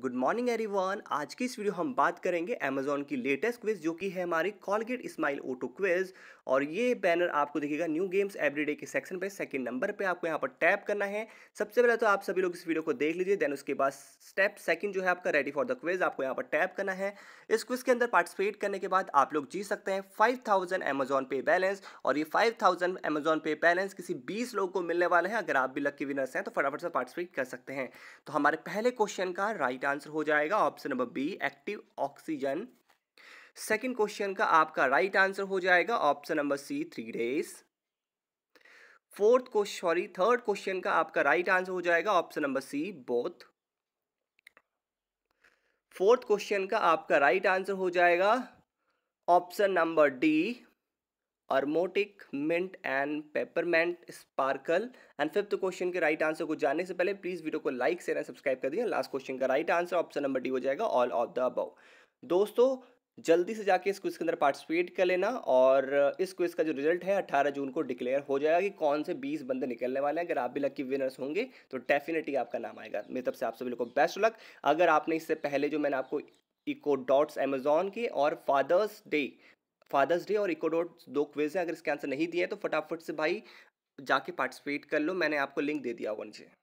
good morning everyone आज की इस वीडियो हम बात करेंगे अमेजोन की लेटेस्ट क्विज जो कि है हमारी कॉलगेट स्माइल ऑटो क्विज और ये बैनर आपको दिखेगा न्यू गेम्स एवरीडे के सेक्शन पे सेकंड नंबर पे आपको यहाँ पर टैप करना है सबसे पहले तो आप सभी लोग इस वीडियो को देख लीजिए देन उसके बाद स्टेप सेकंड जो है आपका रेडी फॉर द क्विज आपको यहाँ पर टैप करना है इस क्विज के अंदर पार्टिसिपेट करने के बाद आप लोग जीत सकते हैं five thousand Amazon Pay balance और ये five thousand Amazon Pay balance किसी बीस लोग को मिलने वाले हैं अगर आप भी लक्की विनर्स हैं तो फटाफट से पार्टिसिपेट कर सकते हैं तो हमारे पहले क्वेश्चन का राइट राइट आंसर हो जाएगा option number B active oxygen second question का आपका राइट आंसर हो जाएगा option number C three days fourth question sorry third question का आपका राइट आंसर हो जाएगा option number C both fourth question का आपका राइट आंसर हो जाएगा option number D aromatic mint and peppermint sparkle and fifth question के right answer को जानने से पहले प्लीज़ वीडियो को लाइक शेयर एंड सब्सक्राइब कर दिया लास्ट क्वेश्चन का right answer option number D हो जाएगा ऑल ऑफ द अबव दोस्तों जल्दी से जाके इस क्विज के अंदर पार्टिसिपेट कर लेना और इस क्विज का जो रिजल्ट है 18 जून को डिक्लेयर हो जाएगा कि कौन से 20 बंदे निकलने वाले हैं अगर आप भी लकी विनर्स होंगे तो डेफिनेटली आपका नाम आएगा मेरी तरफ से आप सभी लोग को बेस्ट लक अगर आपने इससे पहले जो मैंने आपको इको डॉट्स अमेजोन के और फादर्स डे फादर्स डे और इकोडोट दो क्वेज है अगर इसके आंसर नहीं दिए तो फटाफट से भाई जाके पार्टिसिपेट कर लो मैंने आपको लिंक दे दिया होगा नीचे